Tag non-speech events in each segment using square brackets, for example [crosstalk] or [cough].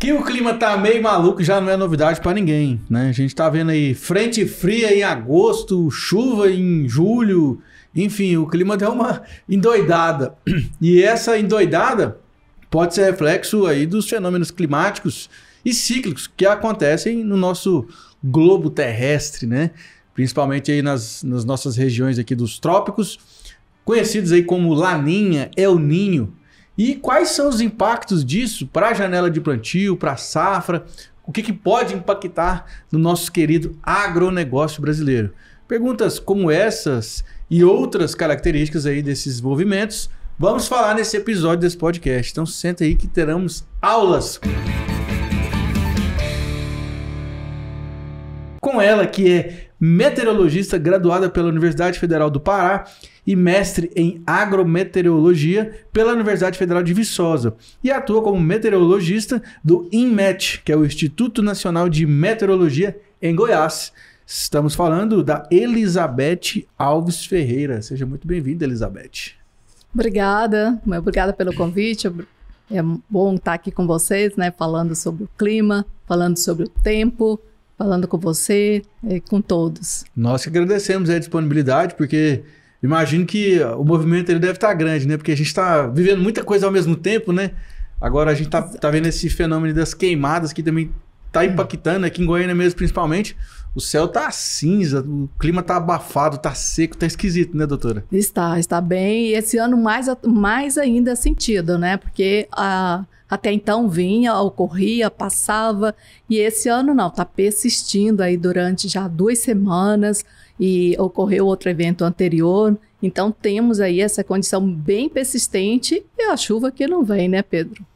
Que o clima tá meio maluco já não é novidade para ninguém, né? A gente tá vendo aí frente fria em agosto, chuva em julho, enfim, o clima deu uma endoidada. E essa endoidada pode ser reflexo aí dos fenômenos climáticos e cíclicos que acontecem no nosso globo terrestre, né? Principalmente aí nas, nas nossas regiões aqui dos trópicos, conhecidos aí como Laninha, El Ninho, e quais são os impactos disso para a janela de plantio, para a safra? O que, que pode impactar no nosso querido agronegócio brasileiro? Perguntas como essas e outras características aí desses movimentos, vamos falar nesse episódio desse podcast. Então senta aí que teremos aulas. Com ela que é meteorologista graduada pela Universidade Federal do Pará e mestre em agrometeorologia pela Universidade Federal de Viçosa, e atua como meteorologista do INMET, que é o Instituto Nacional de Meteorologia em Goiás. Estamos falando da Elizabeth Alves Ferreira. Seja muito bem-vinda, Elizabeth. Obrigada, obrigada pelo convite. É bom estar aqui com vocês, né, falando sobre o clima, falando sobre o tempo, falando com você, e é, com todos. Nós que agradecemos a disponibilidade, porque imagino que o movimento ele deve estar grande, né? Porque a gente está vivendo muita coisa ao mesmo tempo, né? Agora a gente está tá vendo esse fenômeno das queimadas que também está impactando né? aqui em Goiânia mesmo, principalmente. O céu tá cinza, o clima tá abafado, tá seco, tá esquisito, né, doutora? Está, está bem. E esse ano mais, mais ainda sentido, né? Porque a. Uh até então vinha, ocorria, passava, e esse ano não, está persistindo aí durante já duas semanas e ocorreu outro evento anterior. Então temos aí essa condição bem persistente e a chuva que não vem, né, Pedro?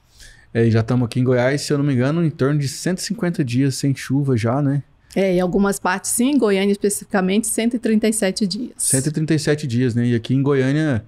É, já estamos aqui em Goiás, se eu não me engano, em torno de 150 dias sem chuva já, né? É, em algumas partes sim, Goiânia especificamente, 137 dias. 137 dias, né? E aqui em Goiânia,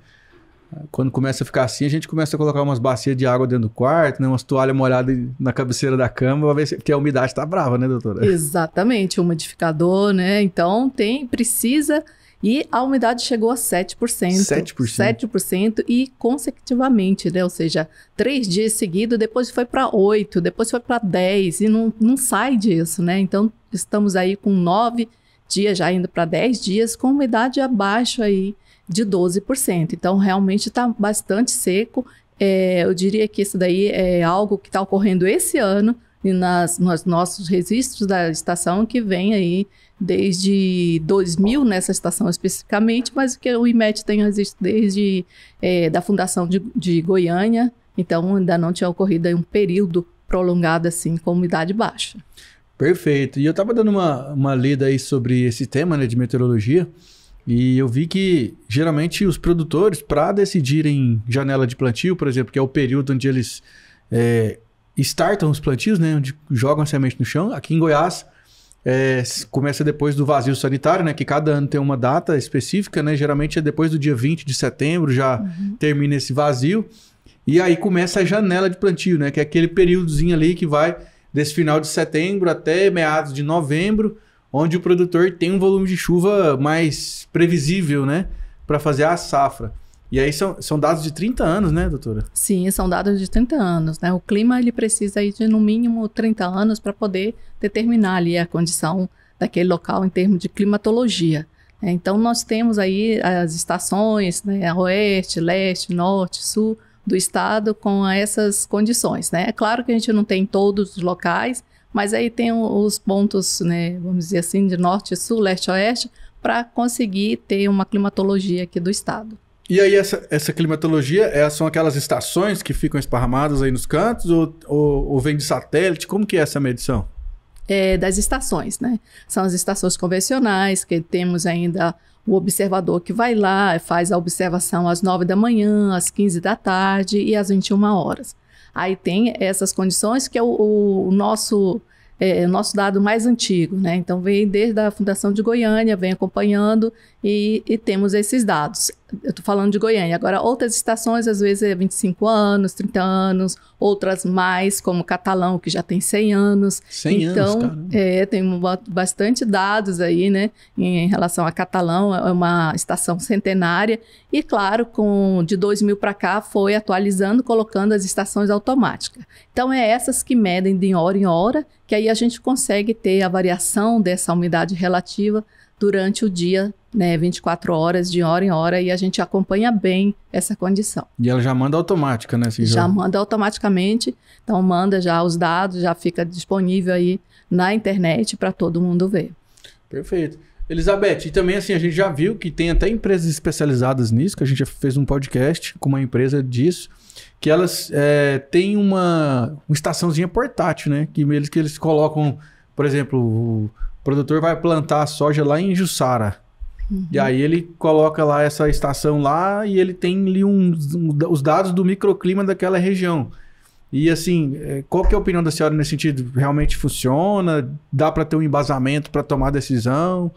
quando começa a ficar assim, a gente começa a colocar umas bacias de água dentro do quarto, né? umas toalhas molhadas na cabeceira da cama, para ver se porque a umidade tá brava, né, doutora? Exatamente, o modificador, né? Então tem, precisa. E a umidade chegou a 7%. 7%. 7% e consecutivamente, né? Ou seja, três dias seguidos, depois foi para 8%, depois foi para 10%, e não, não sai disso, né? Então, estamos aí com 9 dias já indo para 10 dias, com umidade abaixo aí de 12%. Então, realmente está bastante seco. É, eu diria que isso daí é algo que está ocorrendo esse ano e nas, nos nossos registros da estação que vem aí desde 2000 nessa estação especificamente, mas o que o IMET tem registro desde é, da fundação de, de Goiânia, então ainda não tinha ocorrido um período prolongado assim com umidade baixa. Perfeito. E eu estava dando uma, uma lida aí sobre esse tema né, de meteorologia. E eu vi que geralmente os produtores, para decidirem janela de plantio, por exemplo, que é o período onde eles é, startam os plantios, né, onde jogam a semente no chão, aqui em Goiás é, começa depois do vazio sanitário, né? Que cada ano tem uma data específica, né? Geralmente é depois do dia 20 de setembro, já uhum. termina esse vazio. E aí começa a janela de plantio, né? Que é aquele períodozinho ali que vai desse final de setembro até meados de novembro, onde o produtor tem um volume de chuva mais previsível, né? Para fazer a safra. E aí são, são dados de 30 anos, né, doutora? Sim, são dados de 30 anos, né? O clima ele precisa aí de no mínimo 30 anos para poder determinar ali a condição daquele local em termos de climatologia. Né? Então nós temos aí as estações, né, oeste, leste, norte, sul do estado com essas condições, né? É claro que a gente não tem todos os locais, mas aí tem os pontos, né, vamos dizer assim, de norte, sul, leste, oeste, para conseguir ter uma climatologia aqui do estado. E aí, essa, essa climatologia é, são aquelas estações que ficam esparramadas aí nos cantos ou, ou, ou vem de satélite? Como que é essa medição? É, das estações, né? São as estações convencionais, que temos ainda o observador que vai lá, faz a observação às 9 da manhã, às 15 da tarde e às 21 horas. Aí tem essas condições que é o, o nosso é, nosso dado mais antigo, né? Então vem desde a fundação de Goiânia, vem acompanhando e, e temos esses dados eu estou falando de Goiânia. Agora, outras estações, às vezes, é 25 anos, 30 anos, outras mais, como Catalão, que já tem 100 anos. 100 então, anos, é, tem bastante dados aí, né, em relação a Catalão, é, é uma estação centenária. E, claro, com de 2000 para cá, foi atualizando, colocando as estações automáticas. Então, é essas que medem de hora em hora, que aí a gente consegue ter a variação dessa umidade relativa durante o dia, né, 24 horas, de hora em hora, e a gente acompanha bem essa condição. E ela já manda automática, né? Assim, já jogo? manda automaticamente, então manda já os dados, já fica disponível aí na internet para todo mundo ver. Perfeito. Elizabeth, e também assim, a gente já viu que tem até empresas especializadas nisso, que a gente já fez um podcast com uma empresa disso, que elas é, têm uma, uma estaçãozinha portátil, né? Que eles, que eles colocam, por exemplo, produtor vai plantar soja lá em Jussara. Uhum. E aí ele coloca lá essa estação lá e ele tem ali um, os dados do microclima daquela região. E assim, é, qual que é a opinião da senhora nesse sentido? Realmente funciona? Dá para ter um embasamento para tomar decisão?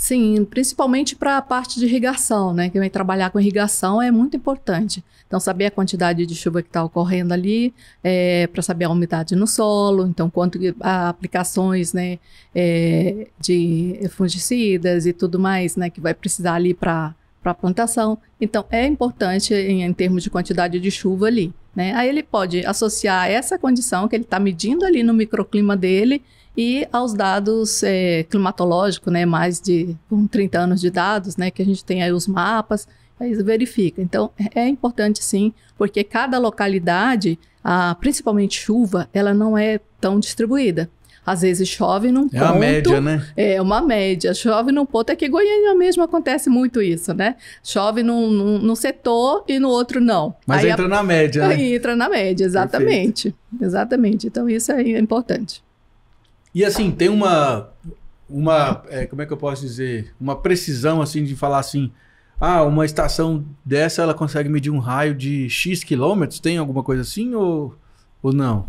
Sim, principalmente para a parte de irrigação, né? que vai trabalhar com irrigação é muito importante. Então, saber a quantidade de chuva que está ocorrendo ali, é, para saber a umidade no solo, então, quanto a aplicações né, é, de fungicidas e tudo mais, né? Que vai precisar ali para a plantação. Então, é importante em, em termos de quantidade de chuva ali. Né? Aí ele pode associar essa condição que ele está medindo ali no microclima dele e aos dados é, climatológicos, né, mais de com 30 anos de dados, né, que a gente tem aí os mapas, aí verifica. Então, é, é importante sim, porque cada localidade, a, principalmente chuva, ela não é tão distribuída. Às vezes chove num ponto. É uma média, né? É uma média. Chove num ponto. É que Goiânia mesmo acontece muito isso, né? Chove num, num, num setor e no outro não. Mas aí entra a... na média, né? aí né? Entra na média, exatamente. Perfeito. Exatamente. Então, isso aí é importante. E assim, tem uma. uma é, como é que eu posso dizer? Uma precisão assim de falar assim. Ah, uma estação dessa ela consegue medir um raio de X quilômetros? Tem alguma coisa assim ou, ou não?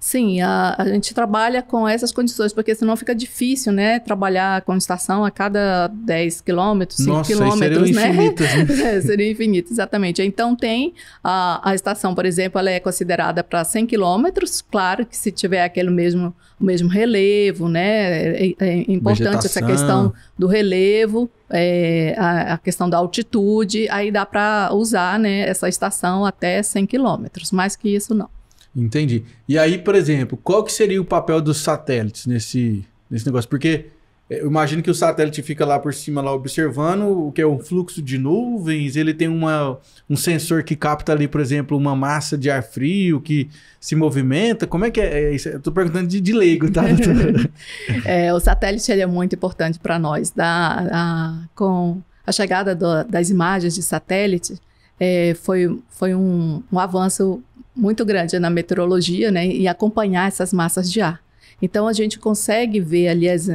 Sim, a, a gente trabalha com essas condições, porque senão fica difícil, né? Trabalhar com estação a cada 10 quilômetros, 5 quilômetros, né? Infinito, né? [laughs] é, seria infinito, exatamente. Então tem a, a estação, por exemplo, ela é considerada para 100 quilômetros, claro que se tiver aquele mesmo, o mesmo relevo, né? É, é, é importante Vegetação. essa questão do relevo, é, a, a, questão da altitude, aí dá para usar né, essa estação até 100 quilômetros, mais que isso não. Entendi. E aí, por exemplo, qual que seria o papel dos satélites nesse, nesse negócio? Porque é, eu imagino que o satélite fica lá por cima, lá observando o que é um fluxo de nuvens, ele tem uma, um sensor que capta ali, por exemplo, uma massa de ar frio que se movimenta. Como é que é, é isso? perguntando de, de leigo, tá? [laughs] é, o satélite ele é muito importante para nós. Da, a, com a chegada do, das imagens de satélite, é, foi, foi um, um avanço muito grande na meteorologia, né? E acompanhar essas massas de ar. Então a gente consegue ver ali as,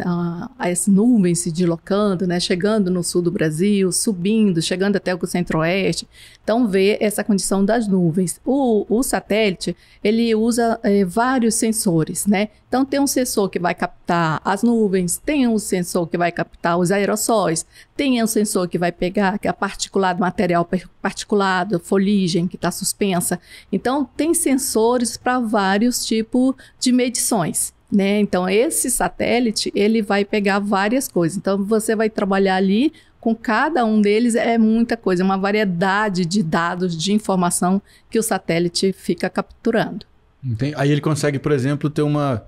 as nuvens se deslocando, né? chegando no sul do Brasil, subindo, chegando até o centro-oeste. Então vê essa condição das nuvens. O, o satélite ele usa é, vários sensores, né? Então tem um sensor que vai captar as nuvens, tem um sensor que vai captar os aerossóis, tem um sensor que vai pegar a particulado, material particulado, foligem que está suspensa. Então tem sensores para vários tipos de medições. Né? Então, esse satélite, ele vai pegar várias coisas. Então, você vai trabalhar ali com cada um deles é muita coisa, é uma variedade de dados, de informação que o satélite fica capturando. Entendi. Aí ele consegue, por exemplo, ter uma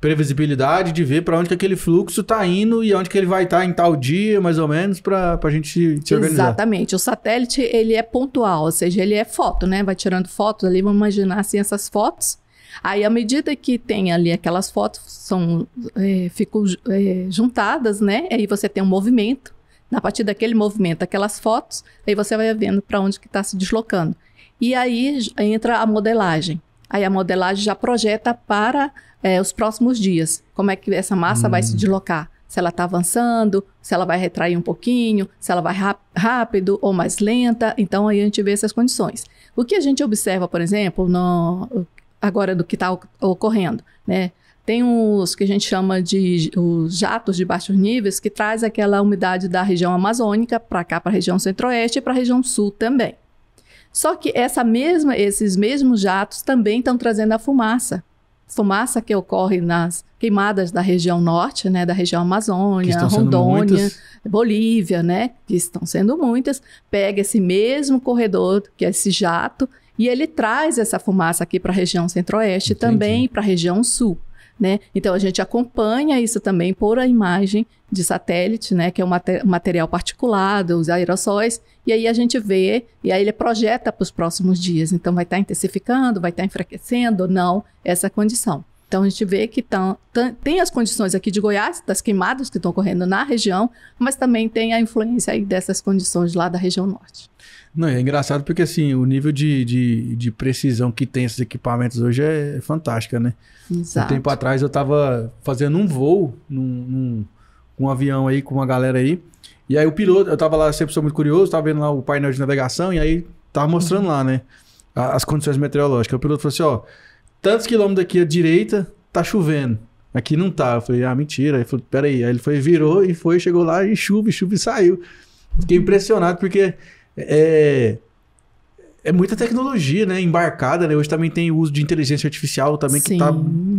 previsibilidade de ver para onde que aquele fluxo está indo e onde que ele vai estar tá em tal dia, mais ou menos, para a gente se organizar. Exatamente. O satélite, ele é pontual, ou seja, ele é foto, né? Vai tirando fotos ali, vamos imaginar assim, essas fotos Aí, à medida que tem ali aquelas fotos, são, é, ficam é, juntadas, né? Aí você tem um movimento. A partir daquele movimento, aquelas fotos, aí você vai vendo para onde que está se deslocando. E aí entra a modelagem. Aí a modelagem já projeta para é, os próximos dias. Como é que essa massa hum. vai se hum. deslocar? Se ela está avançando, se ela vai retrair um pouquinho, se ela vai rápido ou mais lenta. Então aí a gente vê essas condições. O que a gente observa, por exemplo, no, agora do que está ocorrendo, né? Tem os que a gente chama de os jatos de baixos níveis, que traz aquela umidade da região amazônica para cá, para a região centro-oeste e para a região sul também. Só que essa mesma, esses mesmos jatos também estão trazendo a fumaça. Fumaça que ocorre nas queimadas da região norte, né, da região Amazônia, Rondônia, Bolívia, né, que estão sendo muitas. Pega esse mesmo corredor, que é esse jato, e ele traz essa fumaça aqui para a região centro-oeste também, para a região sul. Né? Então a gente acompanha isso também por a imagem de satélite, né? Que é um mate material particulado, os aerossóis, e aí a gente vê, e aí ele projeta para os próximos dias. Então vai estar tá intensificando, vai estar tá enfraquecendo ou não essa condição. Então a gente vê que tão, tem as condições aqui de Goiás, das queimadas que estão ocorrendo na região, mas também tem a influência aí dessas condições lá da região norte. Não, é engraçado porque assim, o nível de, de, de precisão que tem esses equipamentos hoje é, é fantástica, né? Exato. Um tempo atrás eu estava fazendo um voo num, num, um avião aí com uma galera aí. E aí o piloto, eu estava lá, sempre sou muito curioso, estava vendo lá o painel de navegação e aí tava mostrando uhum. lá, né? As condições meteorológicas. O piloto falou assim, ó, tantos quilômetros aqui à direita, tá chovendo. Aqui não tá. Eu falei, ah, mentira. Ele falou, peraí. Aí ele foi, virou e foi, chegou lá e chuva, e chuva e saiu. Fiquei impressionado porque é, é, é muita tecnologia, né? Embarcada, né? Hoje também tem o uso de inteligência artificial também, tá Sim. que está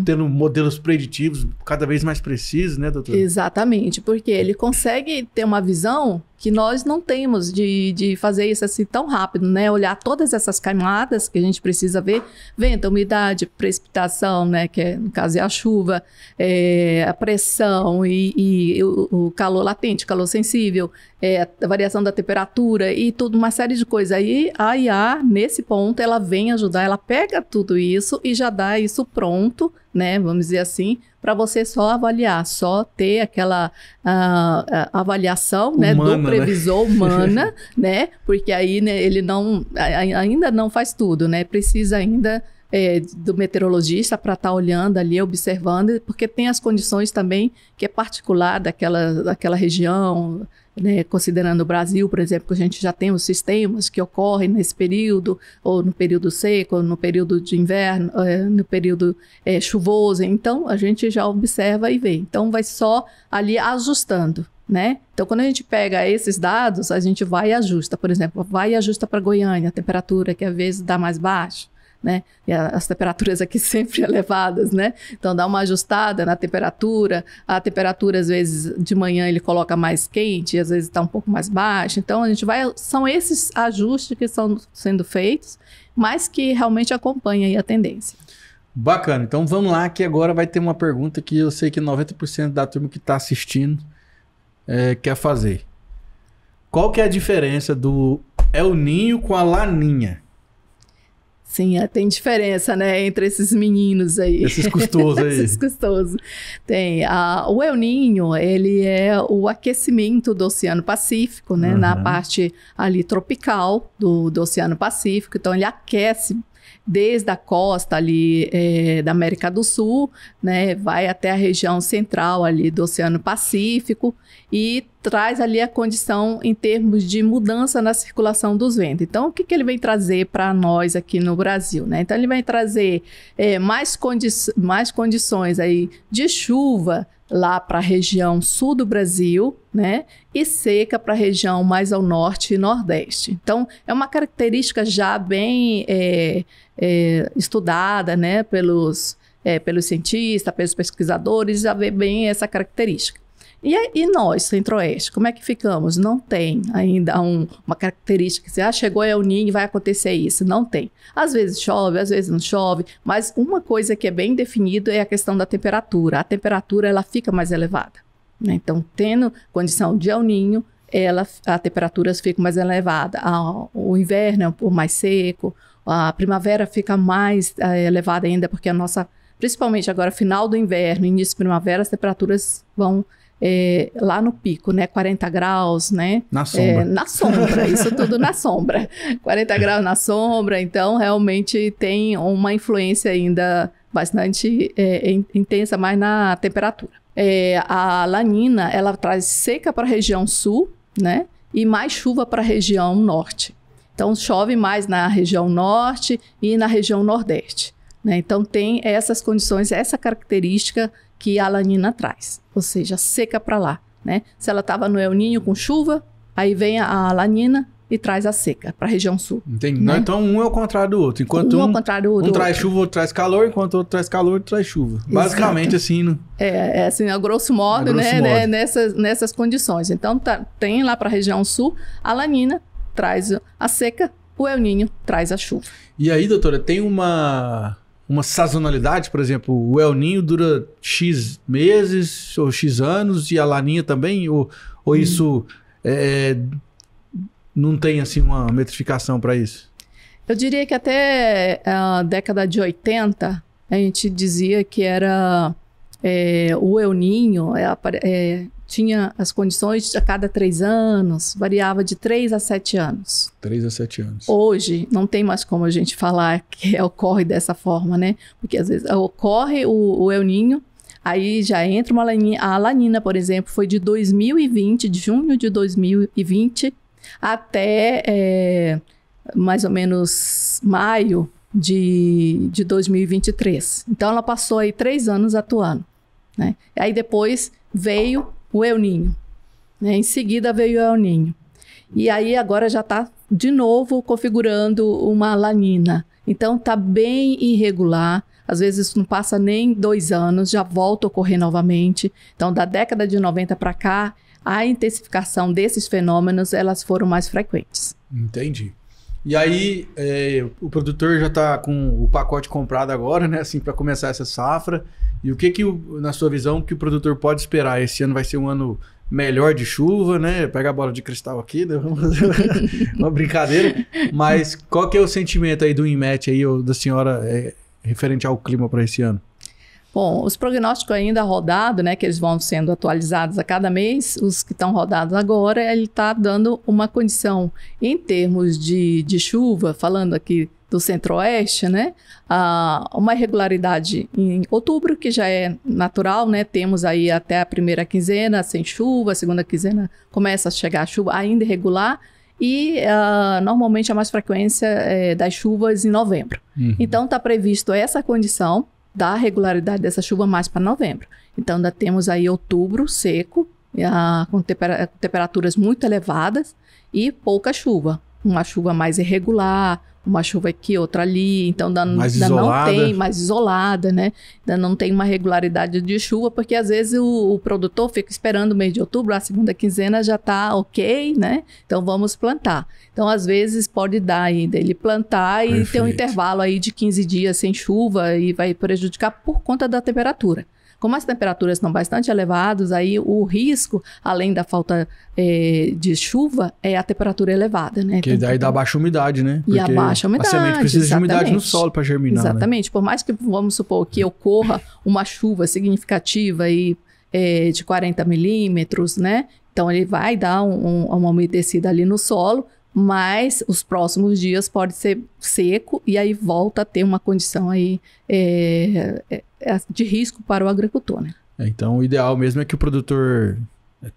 tendo modelos preditivos cada vez mais precisos, né, doutor? Exatamente, porque ele consegue ter uma visão que nós não temos de, de fazer isso assim tão rápido, né? Olhar todas essas camadas que a gente precisa ver, vento, umidade, precipitação, né? Que é, no caso é a chuva, é, a pressão e, e o, o, calor latente, calor sensível, é, a variação da temperatura e tudo, uma série de coisas. Aí a IA, nesse ponto, ela vem ajudar, ela pega tudo isso e já dá isso pronto né, vamos dizer assim, para você só avaliar, só ter aquela uh, avaliação né, humana, né, do previsor né? humana, [laughs] né, porque aí né, ele não, ainda não faz tudo, né, precisa ainda é, do meteorologista para estar tá olhando ali, observando, porque tem as condições também que é particular daquela, daquela região, né, considerando o Brasil, por exemplo, que a gente já tem os sistemas que ocorrem nesse período, ou no período seco, ou no período de inverno, é, no período é, chuvoso. Então, a gente já observa e vê. Então, vai só ali ajustando. Né? Então, quando a gente pega esses dados, a gente vai e ajusta. Por exemplo, vai e ajusta para Goiânia, a temperatura que às vezes dá mais baixo né? E as temperaturas aqui [laughs] sempre elevadas, né? Então dá uma ajustada na temperatura. A temperatura, às vezes, de manhã ele coloca mais quente, às vezes está um pouco mais baixa. Então a gente vai. São esses ajustes que estão sendo feitos, mas que realmente acompanha a tendência. Bacana. Então vamos lá, que agora vai ter uma pergunta que eu sei que 90% da turma que está assistindo é, quer fazer. Qual que é a diferença do El Ninho com a Laninha? Sim, é, tem diferença, né, entre esses meninos aí. Esses custosos [laughs] aí. esses custosos. Tem. A, o El Ninho, ele é o aquecimento do Oceano Pacífico, né, uhum. na parte ali tropical do, do Oceano Pacífico. Então, ele aquece desde a costa ali é, da América do Sul, né, vai até a região central ali do Oceano Pacífico e traz ali a condição em termos de mudança na circulação dos ventos. Então, o que, que ele vem trazer para nós aqui no Brasil? Né? Então, ele vem trazer é, mais, condi mais condições aí de chuva, lá para a região sul do Brasil, né? E seca para a região mais ao norte e nordeste. Então, é uma característica já bem é, é, estudada, né? Pelos, é, pelos cientistas, pelos pesquisadores, já vê bem essa característica. E, e nós, Centro-Oeste, como é que ficamos? Não tem ainda um, uma característica que ah, chegou El é Ninho e vai acontecer isso. Não tem. Às vezes chove, às vezes não chove, mas uma coisa que é bem definida é a questão da temperatura. A temperatura, ela fica mais elevada. Né? Então, tendo condição de El Ninho, ela, a temperatura fica mais elevada. o inverno é um pouco mais seco, a primavera fica mais eh, elevada ainda, porque a nossa, principalmente agora, final do inverno, início de primavera, as temperaturas vão é, lá no pico, né? 40 graus, né? Na é, sombra. É, na sombra, isso tudo na sombra. 40 [laughs] graus na sombra, então realmente tem uma influência ainda bastante é, intensa, mais na temperatura. É, a lanina, ela traz seca para a região sul, né? E mais chuva para a região norte. Então chove mais na região norte e na região nordeste. Né? Então tem essas condições, essa característica que a lanina traz, ou seja, seca para lá. Né? Se ela estava no El Ninho com chuva, aí vem a, lanina e traz a seca para a região sul. Entendi. Né? então um é o contrário do outro. Enquanto um, é um, é contrário do outro, um traz chuva, outro traz calor, enquanto o outro traz calor, outro traz chuva. Exato. Basicamente assim. No... Né? É, é, assim, a grosso modo, a grosso né, modo. né, nessas, nessas condições. Então tá, tem lá para a região sul, a lanina traz a seca, o El Ninho traz a chuva. E aí, doutora, tem uma uma sazonalidade, por exemplo, o El Ninho dura X meses ou X anos e a Laninha também? Ou, ou hum. isso é, é não tem assim uma metrificação para isso? Eu diria que até a ah, década de 80 a gente dizia que era é, o El Ninho é, é, tinha as condições a cada três anos, variava de três a sete anos. Três a sete anos. Hoje, não tem mais como a gente falar que [laughs] ocorre dessa forma, né? Porque às vezes ocorre o, o El Ninho, Aí já entra uma lanina, a lanina, por exemplo, foi de 2020, de junho de 2020 até é, mais ou menos maio de, de 2023. Então ela passou aí três anos atuando. Né? Aí depois veio o El Ninho. Né? Em seguida veio o El Ninho. E aí agora já está de novo configurando uma lanina. Então está bem irregular. Às vezes não passa nem dois anos, já volta a ocorrer novamente. Então, da década de 90 para cá, a intensificação desses fenômenos elas foram mais frequentes. Entendi. E aí é, o produtor já está com o pacote comprado agora, né? Assim, para começar essa safra. E o que, que na sua visão, que o produtor pode esperar? Esse ano vai ser um ano melhor de chuva, né? Pega a bola de cristal aqui, né? vamos fazer [laughs] uma brincadeira. Mas qual que é o sentimento aí do INMET aí, ou da senhora, é, referente ao clima para esse ano? Bom, os prognósticos ainda rodados, né, que eles vão sendo atualizados a cada mês, os que estão rodados agora, ele está dando uma condição em termos de, de chuva, falando aqui do Centro-Oeste, né? Ah, uma irregularidade em outubro, que já é natural, né? Temos aí até a primeira quinzena sem chuva, a segunda quinzena começa a chegar a chuva ainda irregular, e uh, normalmente a mais frequência é, das chuvas em novembro. Uhum. Então está previsto essa condição da regularidade dessa chuva mais para novembro. Então ainda temos aí outubro seco, uh, com temper temperaturas muito elevadas e pouca chuva. Uma chuva mais irregular, uma chuva aqui, outra ali, então ainda, mais ainda não tem, mais isolada, né? Ainda não tem uma regularidade de chuva, porque às vezes o, o produtor fica esperando o mês de outubro, a segunda quinzena já está ok, né? Então vamos plantar. Então, às vezes, pode dar ainda ele plantar e Perfeito. ter um intervalo aí de 15 dias sem chuva e vai prejudicar por conta da temperatura. Como as temperaturas estão bastante elevadas, aí o risco, além da falta é, de chuva, é a temperatura elevada, né? Que daí dá baixa umidade, né? Porque e a baixa umidade. A semente precisa exatamente. de umidade no solo para germinar. Né? Exatamente. Né? Por mais que, vamos supor, que ocorra uma chuva significativa aí é, de 40 milímetros, né? Então ele vai dar um, um, uma umedecida ali no solo, mas os próximos dias pode ser seco e aí volta a ter uma condição aí é, é, de risco para o agricultor, né? É, então, o ideal mesmo é que o produtor é,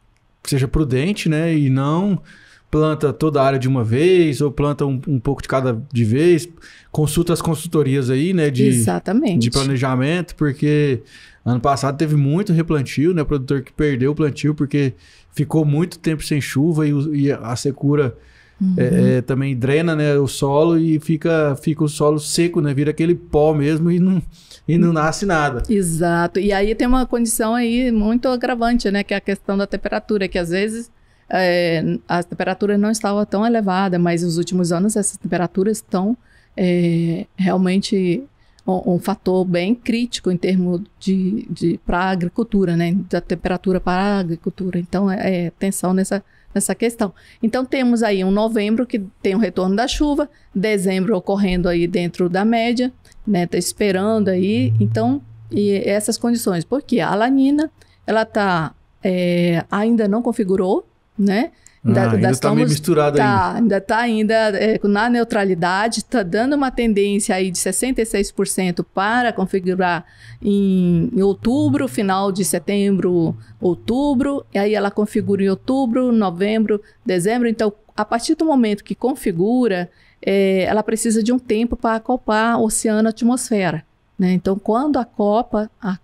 seja prudente, né? E não planta toda a área de uma vez ou planta um, um pouco de cada de vez. Consulta as consultorias aí, né? De, Exatamente. De planejamento, porque ano passado teve muito replantio, né? O produtor que perdeu o plantio porque ficou muito tempo sem chuva e, e a secura uhum. é, é, também drena né, o solo e fica, fica o solo seco, né? Vira aquele pó mesmo e não e não hum. nasce nada. Exato. E aí tem uma condição aí muito agravante, né? Que é a questão da temperatura, que às vezes é, a temperatura não estava tão elevada, mas nos últimos anos essas temperaturas estão é, realmente um, um, fator bem crítico em termos de, de para a agricultura, né? Da temperatura para a agricultura. Então, é, é tensão nessa nessa questão. Então temos aí um novembro que tem o retorno da chuva, dezembro ocorrendo aí dentro da média, né? Tá esperando aí, então e essas condições, porque a lanina ela tá é, ainda não configurou, né? Ainda, ah, ainda, ainda tá meio misturado tá, ainda. Ainda tá ainda é, na neutralidade, está dando uma tendência aí de 66% para configurar em, em, outubro, final de setembro, outubro, e aí ela configura em outubro, novembro, dezembro. Então, a partir do momento que configura, é, ela precisa de um tempo para acoplar oceano-atmosfera. Né? Então, quando a copa... A...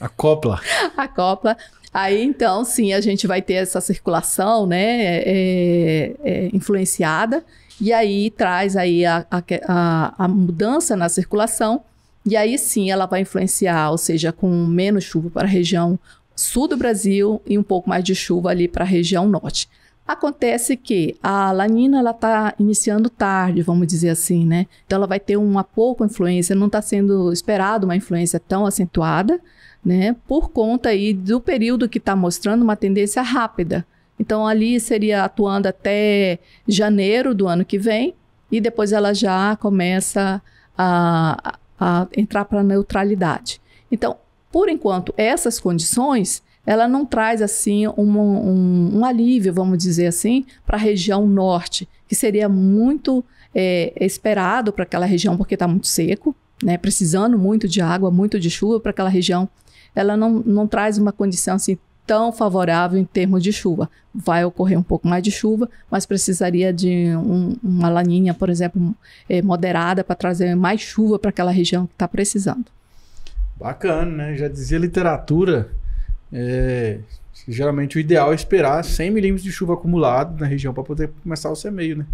Acopla. [laughs] acopla Aí então, sim, a gente vai ter essa circulação, né, é, é, influenciada, e aí traz aí a, a, a mudança na circulação, e aí sim ela vai influenciar, ou seja, com menos chuva para a região sul do Brasil e um pouco mais de chuva ali para a região norte. Acontece que a lanina ela está iniciando tarde, vamos dizer assim, né? Então ela vai ter uma pouca influência, não está sendo esperado uma influência tão acentuada, né? Por conta aí do período que está mostrando uma tendência rápida. Então ali seria atuando até janeiro do ano que vem e depois ela já começa a, a entrar para neutralidade. Então, por enquanto, essas condições ela não traz assim um, um, um alívio, vamos dizer assim, para a região norte, que seria muito é, esperado para aquela região porque está muito seco, né, precisando muito de água, muito de chuva para aquela região ela não, não traz uma condição assim tão favorável em termos de chuva. Vai ocorrer um pouco mais de chuva, mas precisaria de um, uma laninha, por exemplo, eh, moderada para trazer mais chuva para aquela região que está precisando. Bacana, né? Já dizia literatura. É, geralmente o ideal é esperar 100 milímetros de chuva acumulada na região para poder começar o semeio, né?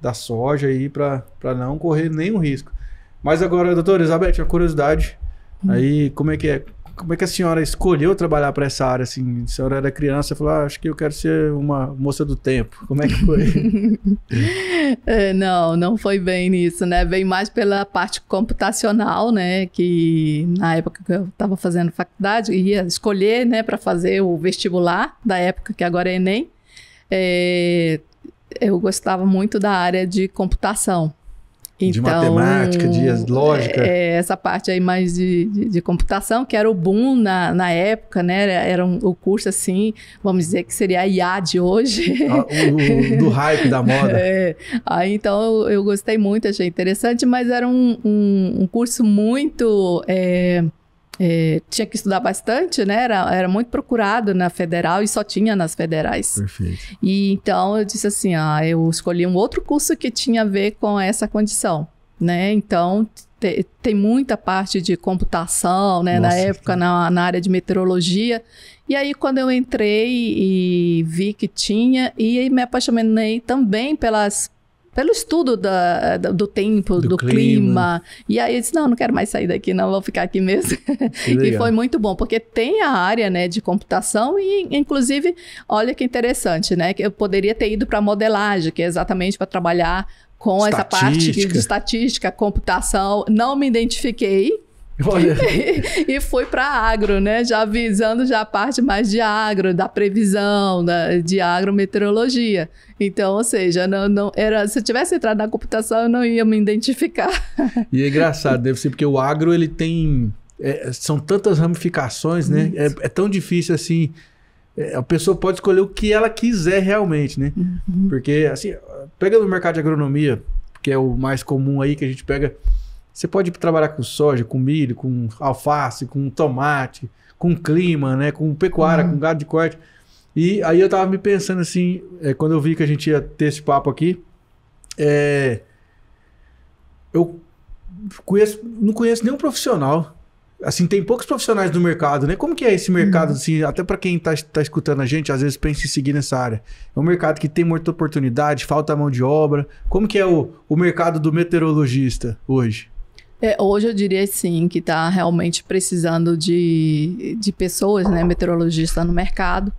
Da soja aí para não correr nenhum risco. Mas agora, doutora Elizabeth, uma curiosidade. Hum. Aí, como é que é? como é que a senhora escolheu trabalhar para essa área? Assim, a senhora era criança e falou, ah, acho que eu quero ser uma moça do tempo. Como é que foi? [laughs] é, não, não foi bem nisso, né? Bem mais pela parte computacional, né? Que na época que eu estava fazendo faculdade, ia escolher, né, para fazer o vestibular da época que agora é Enem. É, eu gostava muito da área de computação. Então, de matemática, de então, lógica. É, é, essa parte aí mais de, de, de, computação, que era o boom na, na época, né? Era, um, o curso assim, vamos dizer que seria a IA de hoje. Ah, o, o, do [laughs] hype da moda. É. Aí, então eu, eu, gostei muito, achei interessante, mas era um, um, um curso muito. É, é, tinha que estudar bastante, né? Era, era muito procurado na federal e só tinha nas federais. Perfeito. E então eu disse assim, ah, eu escolhi um outro curso que tinha a ver com essa condição, né? Então te, tem muita parte de computação, né? Nossa, na época na, na área de meteorologia. E aí quando eu entrei e vi que tinha e me apaixonei também pelas pelo estudo da, do tempo, do, do clima. clima. E aí eu disse: não, não quero mais sair daqui, não, vou ficar aqui mesmo. [laughs] e foi muito bom, porque tem a área né, de computação e, inclusive, olha que interessante, né? Que eu poderia ter ido para modelagem, que é exatamente para trabalhar com essa parte de estatística, computação. Não me identifiquei, e foi para agro, né? Já avisando já a parte mais de agro, da previsão, da, de agrometeorologia. Então, ou seja, não, não era, se eu tivesse entrado na computação, eu não ia me identificar. [laughs] E é engraçado, deve ser porque o agro ele tem é, são tantas ramificações, né? É, é, tão difícil assim. É, a pessoa pode escolher o que ela quiser realmente, né? Uhum. Porque assim, pega no mercado de agronomia, que é o mais comum aí que a gente pega você pode trabalhar com soja, com milho, com alface, com tomate, com clima, né? Com pecuária, uhum. com gado de corte. E aí eu tava me pensando assim, é, quando eu vi que a gente ia ter esse papo aqui, é, eu conheço, não conheço nenhum profissional. Assim, tem poucos profissionais no mercado, né? Como que é esse mercado, uhum. assim, até para quem tá, tá escutando a gente, às vezes pensa em seguir nessa área. É um mercado que tem muita oportunidade, falta mão de obra. Como que é o, o mercado do meteorologista hoje? É, hoje eu diria sim que está realmente precisando de, de pessoas, né, meteorologistas no mercado.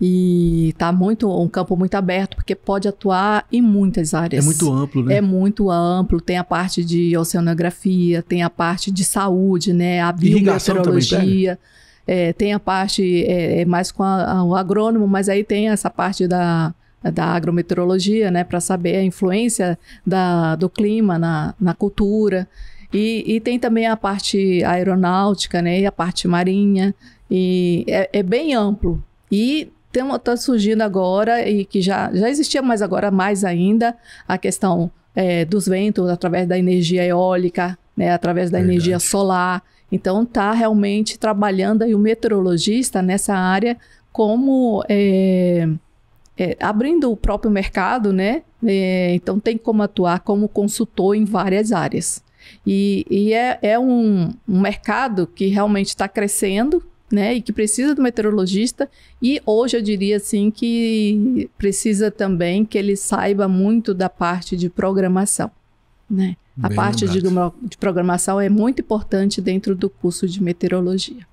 E está muito um campo muito aberto, porque pode atuar em muitas áreas. É muito amplo, né? É muito amplo, tem a parte de oceanografia, tem a parte de saúde, né? A biometeorologia. É, tem a parte é, é, mais com a, a, o agrônomo, mas aí tem essa parte da, da agrometeorologia, né? Para saber a influência da, do clima na, na cultura. E, e tem também a parte aeronáutica, né? E a parte marinha. E é, é bem amplo. E está surgindo agora, e que já, já existia, mas agora mais ainda, a questão é, dos ventos através da energia eólica, né, através da energia solar. Então, está realmente trabalhando aí o meteorologista nessa área como é, é, abrindo o próprio mercado, né? É, então, tem como atuar como consultor em várias áreas. E, e é, é um, um mercado que realmente está crescendo, né, e que precisa do meteorologista. E hoje eu diria assim que precisa também que ele saiba muito da parte de programação, né? A Bem parte de, de, programação é muito importante dentro do curso de meteorologia.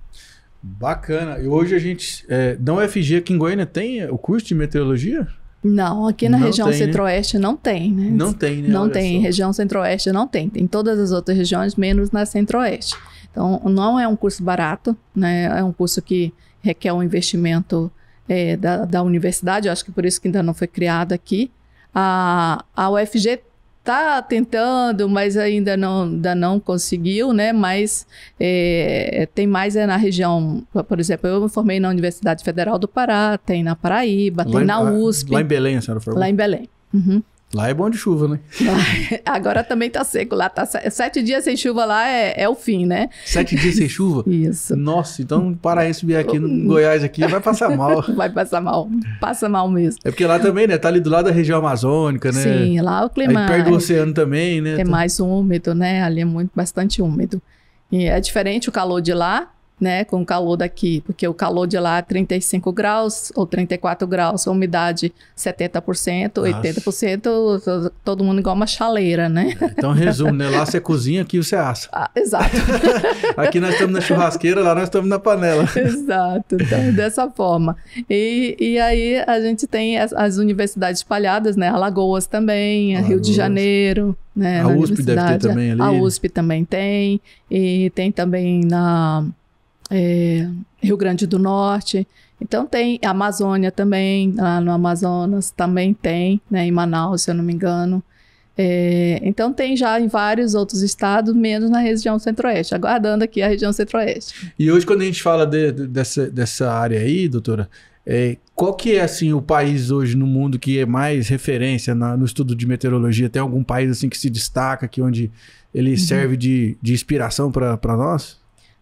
Bacana. E hoje a gente, é, FG UFG aqui em Goiânia, tem o curso de meteorologia? Não, aqui na não região né? centro-oeste né? não tem, né? Não tem, né? Não Olha tem, só. região centro-oeste não tem. Tem todas as outras regiões, menos na centro-oeste. Então, não é um curso barato, né? É um curso que requer um investimento é, da, da universidade, Eu acho que por isso que ainda não foi criado aqui. A, a UFG tá tentando, mas ainda não, ainda não conseguiu, né? Mas é, tem mais é na região, por exemplo, eu me formei na Universidade Federal do Pará, tem na Paraíba, lá tem na USP. Lá em Belém, a senhora formou? Lá em Belém. Uhum. Lá é bom de chuva, né? [laughs] Agora também tá seco lá. Tá sete dias sem chuva lá é, é o fim, né? Sete dias sem chuva? [laughs] Isso. Nossa, então para esse vir aqui no [laughs] Goiás aqui vai passar mal. Vai passar mal. Passa mal mesmo. É porque lá também, né? Tá ali do lado da região amazônica, né? Sim, lá o clima... Aí perto do é- oceano também, né? É mais úmido, né? Ali é muito, bastante úmido. E é diferente o calor de lá né, com o calor daqui, porque o calor de lá é 35 graus ou 34 graus, a umidade 70%, Nossa. 80%, todo mundo igual uma chaleira, né? É, então, resumo, né? Lá você cozinha, aqui você assa. Ah, exato. [laughs] aqui nós estamos na churrasqueira, lá nós estamos na panela. [laughs] Exato, então, dessa forma. E, e aí a gente tem as, as universidades espalhadas, né? Alagoas também, Alagoas. É Rio de Janeiro, né? A USP deve ter também ali. A USP também tem, e tem também na é, Rio Grande do Norte. Então tem Amazônia também, lá no Amazonas também tem, né, em Manaus, se eu não me engano. É, então tem já em vários outros estados, menos na região centro-oeste, aguardando aqui a região centro-oeste. E hoje quando a gente fala de, de, dessa, dessa área aí, doutora, é, qual que é assim o país hoje no mundo que é mais referência na, no estudo de meteorologia? Tem algum país assim que se destaca, que onde ele uhum. serve de, de inspiração para nós?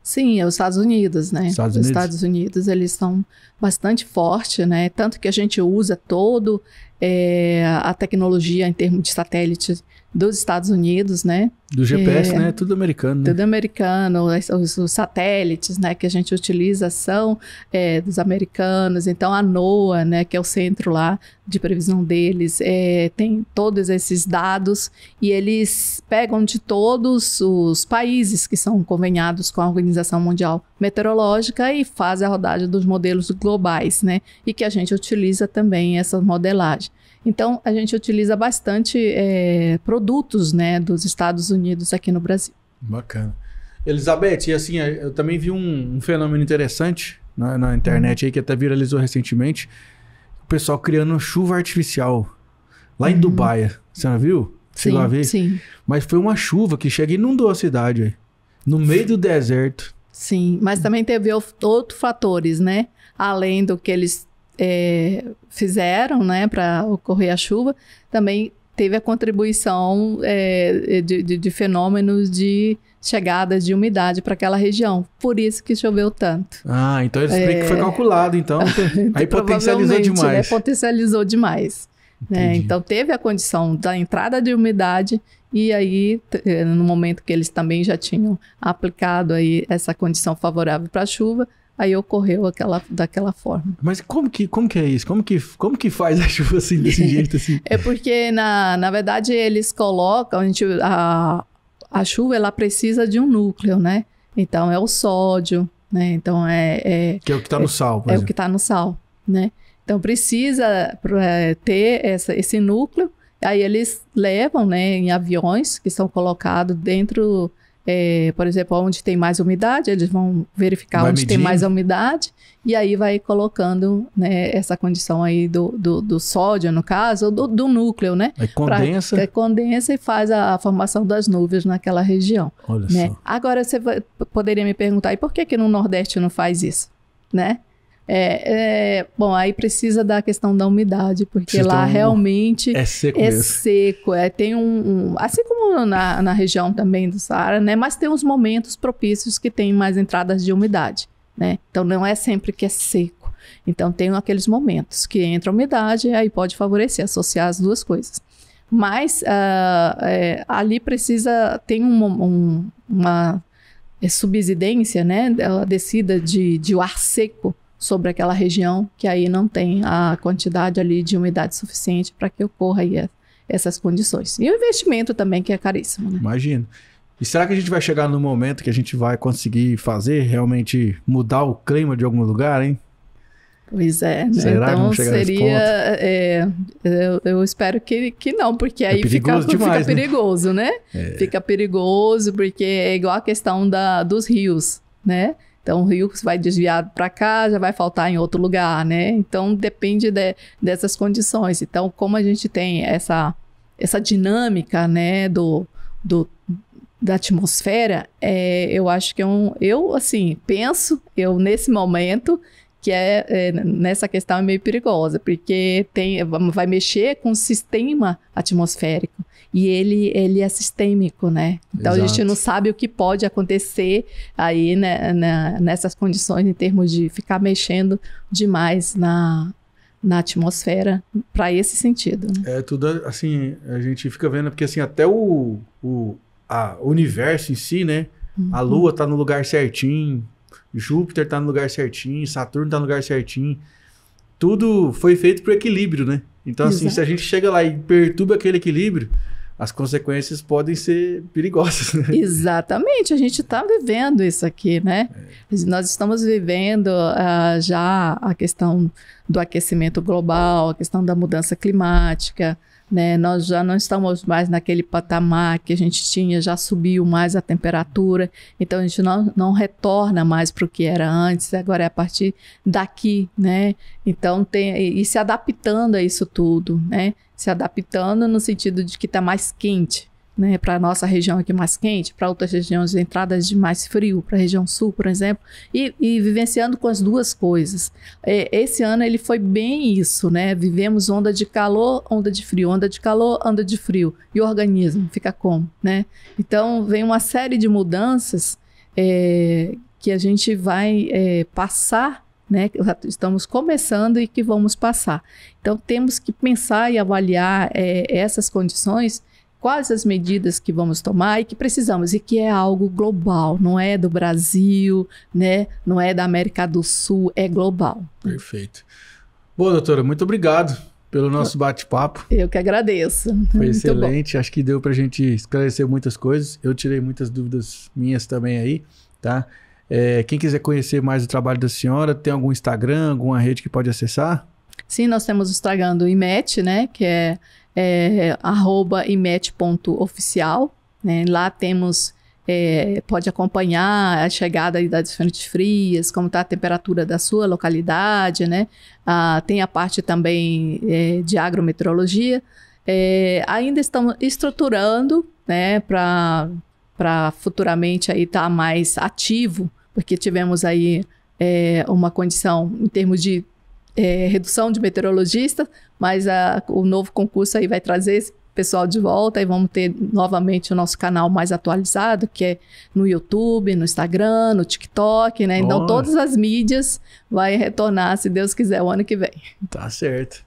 Sim, é os Estados Unidos, né? Estados Unidos. Os Estados Unidos, eles são bastante fortes, né? Tanto que a gente usa todo é, a tecnologia em termos de satélite dos Estados Unidos, né? Do GPS, é, né? Tudo americano. Né? Tudo americano, os, os, satélites, né, que a gente utiliza são é, dos americanos. Então a NOAA, né, que é o centro lá de previsão deles, é, tem todos esses dados e eles pegam de todos os países que são conveniados com a Organização Mundial Meteorológica e fazem a rodagem dos modelos globais, né? E que a gente utiliza também essa modelagem. Então, a gente utiliza bastante é, produtos né, dos Estados Unidos aqui no Brasil. Bacana. Elizabeth, e assim, é, eu também vi um, um fenômeno interessante na, na, internet aí, que até viralizou recentemente. O pessoal criando chuva artificial lá em uhum. Dubai. Você não viu? Sim, lá ver. sim. Mas foi uma chuva que chega e inundou a cidade. Aí, no meio do deserto. Sim, mas também teve outros fatores, né? Além do que eles é, fizeram né, para ocorrer a chuva, também teve a contribuição é, de, de, de, fenômenos de chegadas de umidade para aquela região. Por isso que choveu tanto. Ah, então eles é... que foi é. calculado, então. [laughs] Aí né, potencializou demais. Né, potencializou demais. Né? Então teve a condição da entrada de umidade e aí eh, no momento que eles também já tinham aplicado aí essa condição favorável para a chuva, Aí ocorreu aquela, daquela forma. Mas como que, como que é isso? Como que, como que faz a [laughs] chuva assim, desse jeito assim? [laughs] é porque, na, na verdade, eles colocam, a, gente, a, a chuva ela precisa de um núcleo, né? Então é o sódio, né? Então é, é que é o que está no é, sal, por é, é o que está no sal, né? Então precisa é, ter essa, esse núcleo. Aí eles levam, né, em aviões que são colocados dentro é, por exemplo, onde tem mais umidade, eles vão verificar vai onde tem mais umidade e aí vai colocando né, essa condição aí do, do, do sódio, no caso, ou do, do núcleo, né? É condensa. Pra, é, condensa e faz a, a, formação das nuvens naquela região. Olha né? só. Agora você vai, poderia me perguntar, e por que que no Nordeste não faz isso? Né? É, é, bom, aí precisa da questão da umidade, porque precisa lá um... realmente é seco. É mesmo. seco é, tem um, um, Assim como na, na região também do Saara, né? Mas tem uns momentos propícios que tem mais entradas de umidade, né? Então não é sempre que é seco. Então tem aqueles momentos que entra umidade, aí pode favorecer, associar as duas coisas. Mas uh, é, ali precisa, tem um, um, uma é, subsidência, né? A descida de, de ar seco sobre aquela região, que aí não tem a quantidade ali de umidade suficiente para que ocorra aí essas condições. E o investimento também, que é caríssimo. Né? Imagino. E será que a gente vai chegar no momento que a gente vai conseguir fazer, realmente mudar o clima de algum lugar, hein? Pois é, né? Será então seria. É, eu, eu, espero que, que não, porque é aí é [laughs] fica, demais, fica né? perigoso, né? É. Fica perigoso, porque é igual a questão da, dos rios, né? Então, o rio vai desviado para cá, já vai faltar em outro lugar, né? Então, depende de, dessas condições. Então, como a gente tem essa, essa dinâmica, né, do, do da atmosfera, é, eu acho que é um. Eu, assim, penso, eu nesse momento, que é, é, nessa questão é meio perigosa, porque tem, vai mexer com o sistema atmosférico e ele ele é sistêmico, né? Então Exato. a gente não sabe o que pode acontecer aí né, na, nessas condições em termos de ficar mexendo demais na na atmosfera para esse sentido. Né? É tudo assim a gente fica vendo porque assim até o, o a universo em si, né? Uhum. A Lua tá no lugar certinho, Júpiter está no lugar certinho, Saturno está no lugar certinho. Tudo foi feito para equilíbrio, né? Então, assim, Exato. se a gente chega lá e perturba aquele equilíbrio, as consequências podem ser perigosas. Né? Exatamente, a gente está vivendo isso aqui, né? É. Nós estamos vivendo uh, já a questão do aquecimento global, a questão da mudança climática, né? Nós já não estamos mais naquele patamar que a gente tinha, já subiu mais a temperatura, então a gente não, não retorna mais para o que era antes, agora é a partir daqui, né? Então tem e se adaptando a isso tudo, né? Se adaptando no sentido de que está mais quente, né, para a nossa região aqui mais quente, para outras regiões de entradas de mais frio, para a região sul, por exemplo, e, e vivenciando com as duas coisas. É, esse ano ele foi bem isso, né? Vivemos onda de calor, onda de frio, onda de calor, onda de frio, e o organismo fica como, né? Então vem uma série de mudanças é, que a gente vai é, passar né, estamos começando e que vamos passar. Então, temos que pensar e avaliar é, essas condições quais as medidas que vamos tomar e que precisamos e que é algo global, não é do Brasil, né? Não é da América do Sul, é global. Perfeito. Boa, doutora, muito obrigado pelo nosso bate-papo. Eu que agradeço. [laughs] Foi muito excelente, bom. acho que deu para a gente esclarecer muitas coisas. Eu tirei muitas dúvidas minhas também aí, tá? É, quem quiser conhecer mais o trabalho da senhora, tem algum Instagram, alguma rede que pode acessar? Sim, nós temos o Instagram do IMET, né? Que é é, arroba ponto Né? Lá temos, é, pode acompanhar a chegada das frentes frias, como está a temperatura da sua localidade, né? Ah, tem a parte também é, de agrometeorologia. É, ainda estamos estruturando né, para futuramente aí estar tá mais ativo, porque tivemos aí é, uma condição em termos de é, redução de meteorologistas, mas a, o novo concurso aí vai trazer esse pessoal de volta e vamos ter novamente o nosso canal mais atualizado, que é no YouTube, no Instagram, no TikTok, né? Então todas as mídias vai retornar, se Deus quiser, o ano que vem. Tá certo.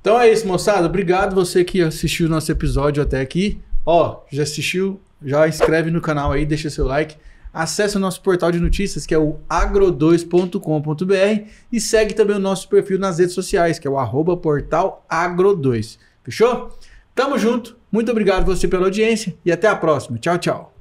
Então é isso, moçada. Obrigado você que assistiu o nosso episódio até aqui. Ó, já assistiu? Já inscreve no canal aí, deixa seu like. Acesse o nosso portal de notícias, que é o agro2.com.br, e segue também o nosso perfil nas redes sociais, que é o arroba portal agro2. Fechou? Tamo junto, muito obrigado você pela audiência e até a próxima. Tchau, tchau.